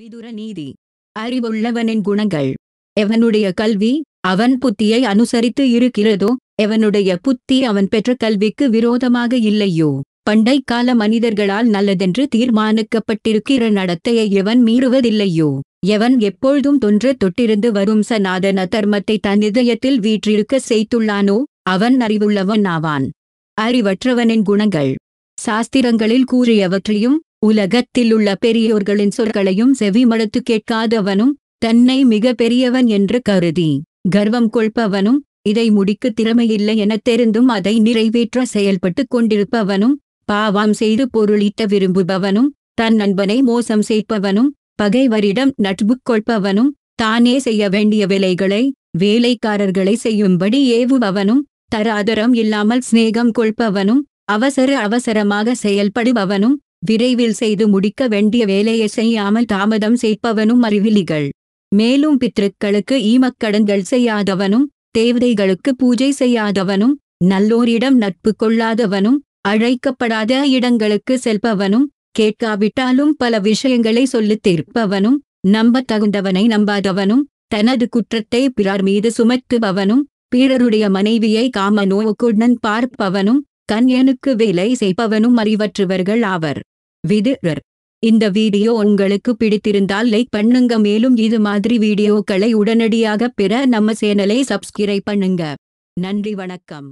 விதுர நீதி அறிவுள்ளவனின் குணங்கள் எவனுடைய கல்வி அவன் புத்தியை அனுசரித்து இருக்கிறதோ எவனுடைய புத்தி அவன் பெற்ற கல்விக்கு விரோதமாக இல்லையோ பண்டை கால மனிதர்களால் நல்லதென்று தீர்மானிக்கப்பட்டிருக்கிற நடத்தையை எவன் மீறுவதில்லையோ எவன் எப்பொழுதும் தொன்று தொட்டிருந்து வரும் சநாதன தர்மத்தை தன் இதயத்தில் வீற்றிருக்க செய்துள்ளானோ அவன் அறிவுள்ளவன் ஆவான் அறிவற்றவனின் குணங்கள் சாஸ்திரங்களில் கூறியவற்றையும் உலகத்தில் உள்ள பெரியோர்களின் சொற்களையும் செவிமடுத்து கேட்காதவனும் தன்னை மிக பெரியவன் என்று கருதி கர்வம் கொள்பவனும் இதை முடிக்க திறமையில்லை என தெரிந்தும் அதை நிறைவேற்ற செயல்பட்டு கொண்டிருப்பவனும் பாவம் செய்து பொருளீட்ட விரும்புபவனும் தன் நண்பனை மோசம் செய்ப்பவனும் பகைவரிடம் நட்பு கொள்பவனும் தானே செய்ய வேண்டிய வேலைகளை வேலைக்காரர்களை செய்யும்படி ஏவுபவனும் தராதரம் இல்லாமல் சிநேகம் கொள்பவனும் அவசர அவசரமாக செயல்படுபவனும் விரைவில் செய்து முடிக்க வேண்டிய வேலையை செய்யாமல் தாமதம் செய்பவனும் அறிவிலிகள் மேலும் பித்ருக்களுக்கு ஈமக்கடன்கள் செய்யாதவனும் தேவதைகளுக்கு பூஜை செய்யாதவனும் நல்லோரிடம் நட்பு கொள்ளாதவனும் அழைக்கப்படாத இடங்களுக்கு செல்பவனும் கேட்காவிட்டாலும் பல விஷயங்களை சொல்லித் தீர்ப்பவனும் நம்ப தகுந்தவனை நம்பாதவனும் தனது குற்றத்தை பிறர் மீது சுமத்துபவனும் பிறருடைய மனைவியை காம நோவுக்குடன் பார்ப்பவனும் கண்யனுக்கு வேலை செய்பவனும் அறிவற்றுவர்கள் ஆவர் விதுரர் இந்த வீடியோ உங்களுக்கு பிடித்திருந்தால் லைக் பண்ணுங்க மேலும் இது மாதிரி வீடியோக்களை உடனடியாக பெற நம்ம சேனலை சப்ஸ்கிரைப் பண்ணுங்க நன்றி வணக்கம்